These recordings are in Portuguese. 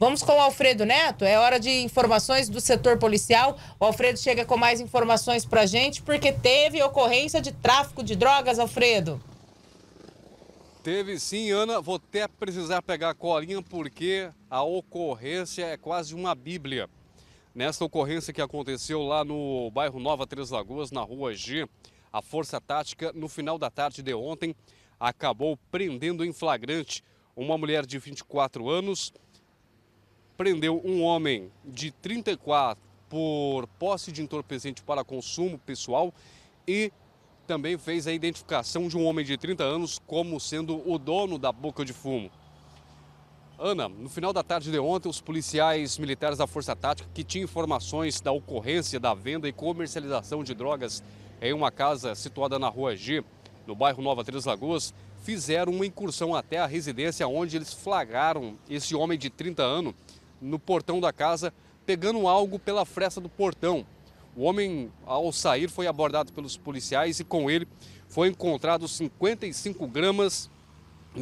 Vamos com o Alfredo Neto. É hora de informações do setor policial. O Alfredo chega com mais informações para a gente, porque teve ocorrência de tráfico de drogas, Alfredo. Teve sim, Ana. Vou até precisar pegar a colinha, porque a ocorrência é quase uma bíblia. Nesta ocorrência que aconteceu lá no bairro Nova Três Lagoas, na rua G, a Força Tática, no final da tarde de ontem, acabou prendendo em flagrante uma mulher de 24 anos prendeu um homem de 34 por posse de entorpecente para consumo pessoal e também fez a identificação de um homem de 30 anos como sendo o dono da boca de fumo. Ana, no final da tarde de ontem, os policiais militares da Força Tática que tinham informações da ocorrência da venda e comercialização de drogas em uma casa situada na Rua G, no bairro Nova Três Lagoas, fizeram uma incursão até a residência onde eles flagraram esse homem de 30 anos no portão da casa, pegando algo pela fresta do portão. O homem, ao sair, foi abordado pelos policiais e com ele foi encontrado 55 gramas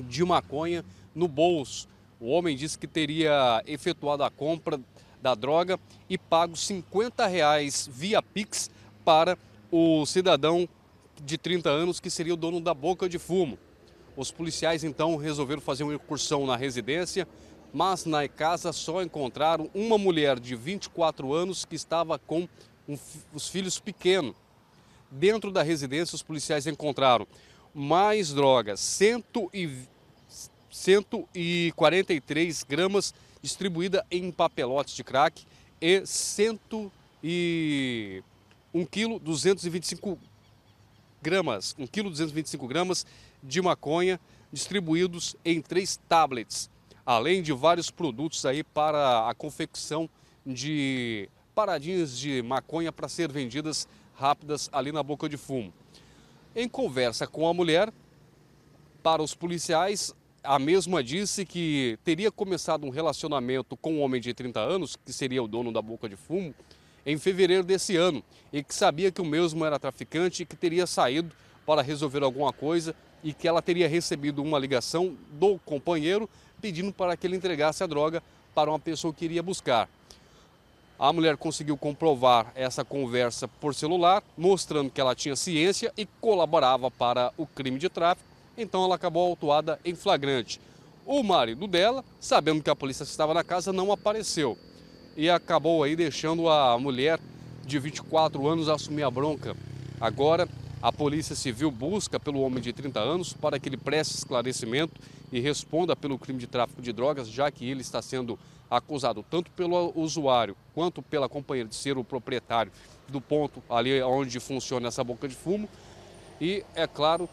de maconha no bolso. O homem disse que teria efetuado a compra da droga e pago 50 reais via Pix para o cidadão de 30 anos que seria o dono da boca de fumo. Os policiais então resolveram fazer uma incursão na residência, mas na casa só encontraram uma mulher de 24 anos que estava com um, os filhos pequenos. Dentro da residência, os policiais encontraram mais drogas, 143 gramas distribuída em papelotes de crack e 101 kg 225 gramas, 1 kg 225 gramas de maconha distribuídos em três tablets além de vários produtos aí para a confecção de paradinhas de maconha para ser vendidas rápidas ali na boca de fumo. Em conversa com a mulher, para os policiais, a mesma disse que teria começado um relacionamento com um homem de 30 anos, que seria o dono da boca de fumo, em fevereiro desse ano e que sabia que o mesmo era traficante e que teria saído para resolver alguma coisa e que ela teria recebido uma ligação do companheiro pedindo para que ele entregasse a droga para uma pessoa que iria buscar. A mulher conseguiu comprovar essa conversa por celular, mostrando que ela tinha ciência e colaborava para o crime de tráfico, então ela acabou autuada em flagrante. O marido dela, sabendo que a polícia estava na casa, não apareceu e acabou aí deixando a mulher de 24 anos assumir a bronca. Agora a Polícia Civil busca pelo homem de 30 anos para que ele preste esclarecimento e responda pelo crime de tráfico de drogas, já que ele está sendo acusado tanto pelo usuário quanto pela companheira de ser o proprietário do ponto ali onde funciona essa boca de fumo. E, é claro,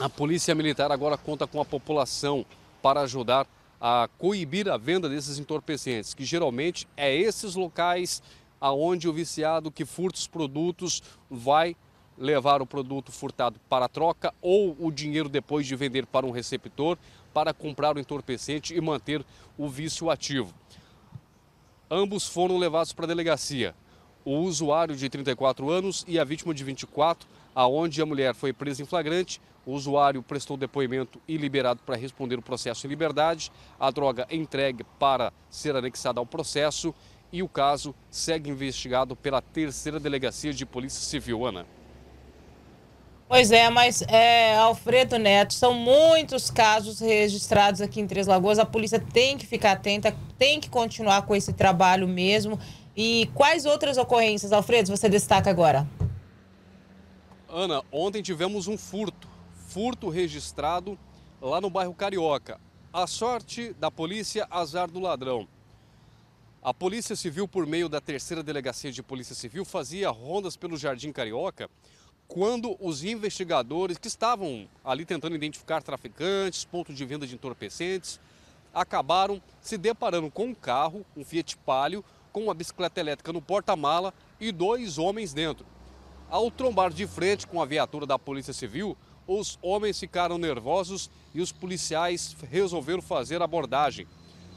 a Polícia Militar agora conta com a população para ajudar a coibir a venda desses entorpecentes, que geralmente é esses locais aonde o viciado que furta os produtos vai levar o produto furtado para troca ou o dinheiro depois de vender para um receptor para comprar o entorpecente e manter o vício ativo. Ambos foram levados para a delegacia. O usuário de 34 anos e a vítima de 24, aonde a mulher foi presa em flagrante, o usuário prestou depoimento e liberado para responder o processo em liberdade, a droga entregue para ser anexada ao processo e o caso segue investigado pela terceira delegacia de Polícia Civil, Ana. Pois é, mas é, Alfredo Neto, são muitos casos registrados aqui em Três Lagoas. A polícia tem que ficar atenta, tem que continuar com esse trabalho mesmo. E quais outras ocorrências, Alfredo, você destaca agora? Ana, ontem tivemos um furto. Furto registrado lá no bairro Carioca. A sorte da polícia, azar do ladrão. A Polícia Civil, por meio da terceira delegacia de Polícia Civil, fazia rondas pelo Jardim Carioca quando os investigadores que estavam ali tentando identificar traficantes, pontos de venda de entorpecentes, acabaram se deparando com um carro, um Fiat Palio, com uma bicicleta elétrica no porta-mala e dois homens dentro. Ao trombar de frente com a viatura da Polícia Civil, os homens ficaram nervosos e os policiais resolveram fazer a abordagem.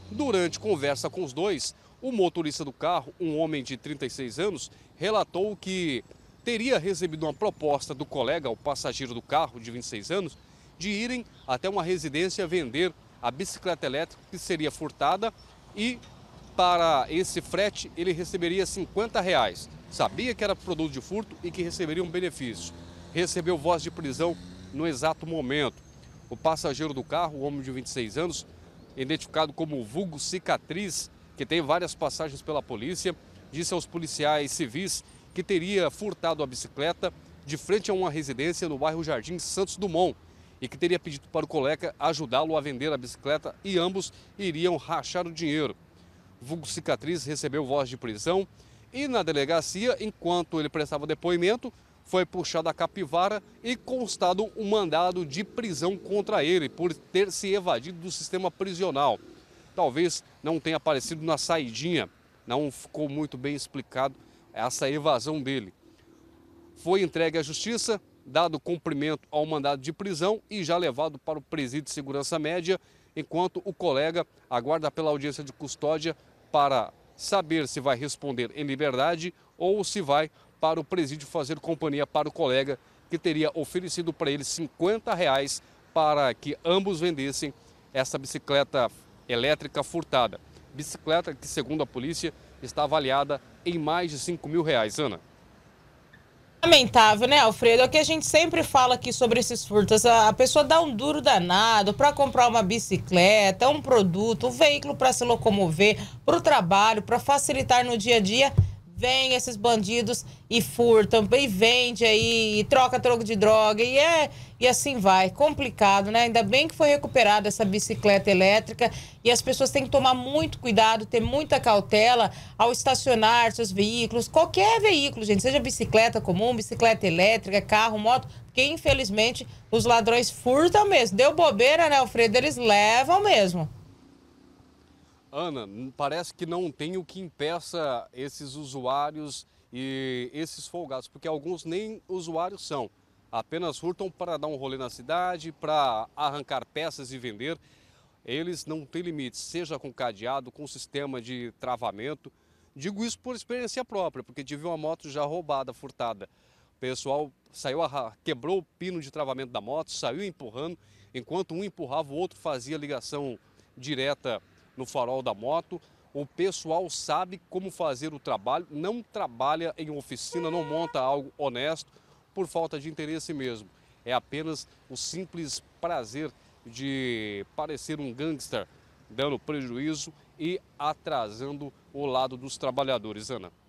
Durante conversa com os dois, o motorista do carro, um homem de 36 anos, relatou que teria recebido uma proposta do colega, o passageiro do carro, de 26 anos, de irem até uma residência vender a bicicleta elétrica que seria furtada e para esse frete ele receberia 50 reais. Sabia que era produto de furto e que receberia um benefício. Recebeu voz de prisão no exato momento. O passageiro do carro, o homem de 26 anos, identificado como Vulgo Cicatriz, que tem várias passagens pela polícia, disse aos policiais civis que teria furtado a bicicleta de frente a uma residência no bairro Jardim Santos Dumont e que teria pedido para o colega ajudá-lo a vender a bicicleta e ambos iriam rachar o dinheiro. Vulgo Cicatriz recebeu voz de prisão e na delegacia, enquanto ele prestava depoimento, foi puxado a capivara e constado um mandado de prisão contra ele por ter se evadido do sistema prisional. Talvez não tenha aparecido na saidinha, não ficou muito bem explicado essa é evasão dele. Foi entregue à justiça, dado cumprimento ao mandado de prisão e já levado para o presídio de segurança média, enquanto o colega aguarda pela audiência de custódia para saber se vai responder em liberdade ou se vai para o presídio fazer companhia para o colega que teria oferecido para ele 50 reais para que ambos vendessem essa bicicleta elétrica furtada. Bicicleta que, segundo a polícia, está avaliada em mais de 5 mil reais. Ana lamentável, né, Alfredo? É o que a gente sempre fala aqui sobre esses furtos. A pessoa dá um duro danado para comprar uma bicicleta, um produto, um veículo para se locomover, para o trabalho, para facilitar no dia a dia vem esses bandidos e furtam, e vende aí, e troca troco de droga, e é e assim vai. Complicado, né? Ainda bem que foi recuperada essa bicicleta elétrica e as pessoas têm que tomar muito cuidado, ter muita cautela ao estacionar seus veículos, qualquer veículo, gente, seja bicicleta comum, bicicleta elétrica, carro, moto, porque infelizmente os ladrões furtam mesmo. Deu bobeira, né, Alfredo? Eles levam mesmo. Ana, parece que não tem o que impeça esses usuários e esses folgados, porque alguns nem usuários são. Apenas furtam para dar um rolê na cidade, para arrancar peças e vender. Eles não têm limites, seja com cadeado, com sistema de travamento. Digo isso por experiência própria, porque tive uma moto já roubada, furtada. O pessoal saiu, a, quebrou o pino de travamento da moto, saiu empurrando, enquanto um empurrava, o outro fazia ligação direta no farol da moto. O pessoal sabe como fazer o trabalho, não trabalha em oficina, não monta algo honesto por falta de interesse mesmo. É apenas o simples prazer de parecer um gangster, dando prejuízo e atrasando o lado dos trabalhadores, Ana.